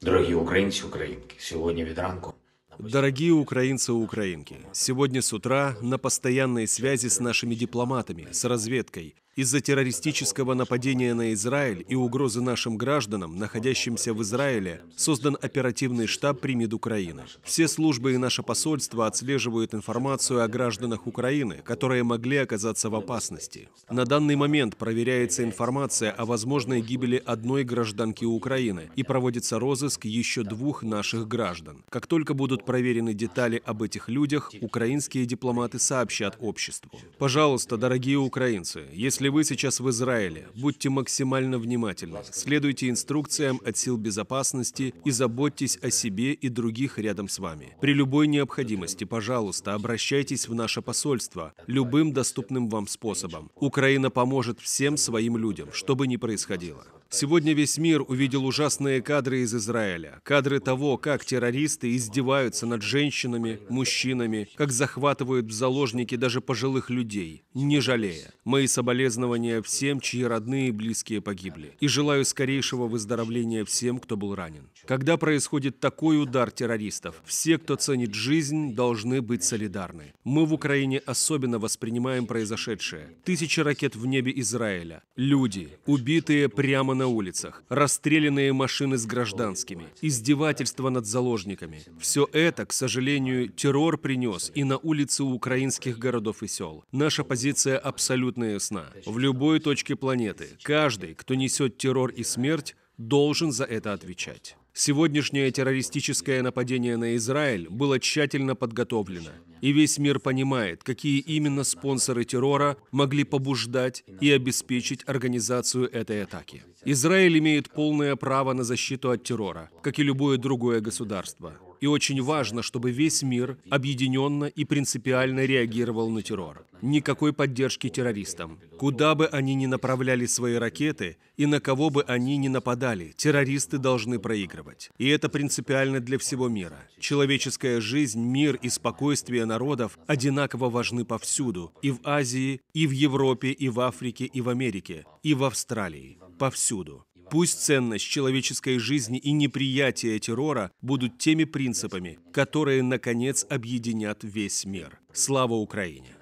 Дорогие украинцы, украинки, сегодня ветранку. Дорогие украинцы и украинки, сегодня с утра на постоянной связи с нашими дипломатами, с разведкой – из-за террористического нападения на Израиль и угрозы нашим гражданам, находящимся в Израиле, создан оперативный штаб при МИД Украины. Все службы и наше посольство отслеживают информацию о гражданах Украины, которые могли оказаться в опасности. На данный момент проверяется информация о возможной гибели одной гражданки Украины и проводится розыск еще двух наших граждан. Как только будут проверены детали об этих людях, украинские дипломаты сообщат обществу. Пожалуйста, дорогие украинцы, если если вы сейчас в Израиле, будьте максимально внимательны, следуйте инструкциям от сил безопасности и заботьтесь о себе и других рядом с вами. При любой необходимости, пожалуйста, обращайтесь в наше посольство любым доступным вам способом. Украина поможет всем своим людям, что бы ни происходило. Сегодня весь мир увидел ужасные кадры из Израиля. Кадры того, как террористы издеваются над женщинами, мужчинами, как захватывают в заложники даже пожилых людей, не жалея. Мои соболезнования всем, чьи родные и близкие погибли. И желаю скорейшего выздоровления всем, кто был ранен. Когда происходит такой удар террористов, все, кто ценит жизнь, должны быть солидарны. Мы в Украине особенно воспринимаем произошедшее. Тысячи ракет в небе Израиля. Люди, убитые прямо на улицах, расстрелянные машины с гражданскими, издевательства над заложниками. Все это, к сожалению, террор принес и на улицы украинских городов и сел. Наша позиция абсолютно ясна. В любой точке планеты каждый, кто несет террор и смерть, должен за это отвечать. Сегодняшнее террористическое нападение на Израиль было тщательно подготовлено. И весь мир понимает, какие именно спонсоры террора могли побуждать и обеспечить организацию этой атаки. Израиль имеет полное право на защиту от террора, как и любое другое государство. И очень важно, чтобы весь мир объединенно и принципиально реагировал на террор. Никакой поддержки террористам. Куда бы они ни направляли свои ракеты и на кого бы они ни нападали, террористы должны проигрывать. И это принципиально для всего мира. Человеческая жизнь, мир и спокойствие народов одинаково важны повсюду, и в Азии, и в Европе, и в Африке, и в Америке, и в Австралии, повсюду. Пусть ценность человеческой жизни и неприятие террора будут теми принципами, которые, наконец, объединят весь мир. Слава Украине!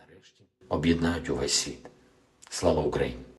Объединять весь мир Слава Украине!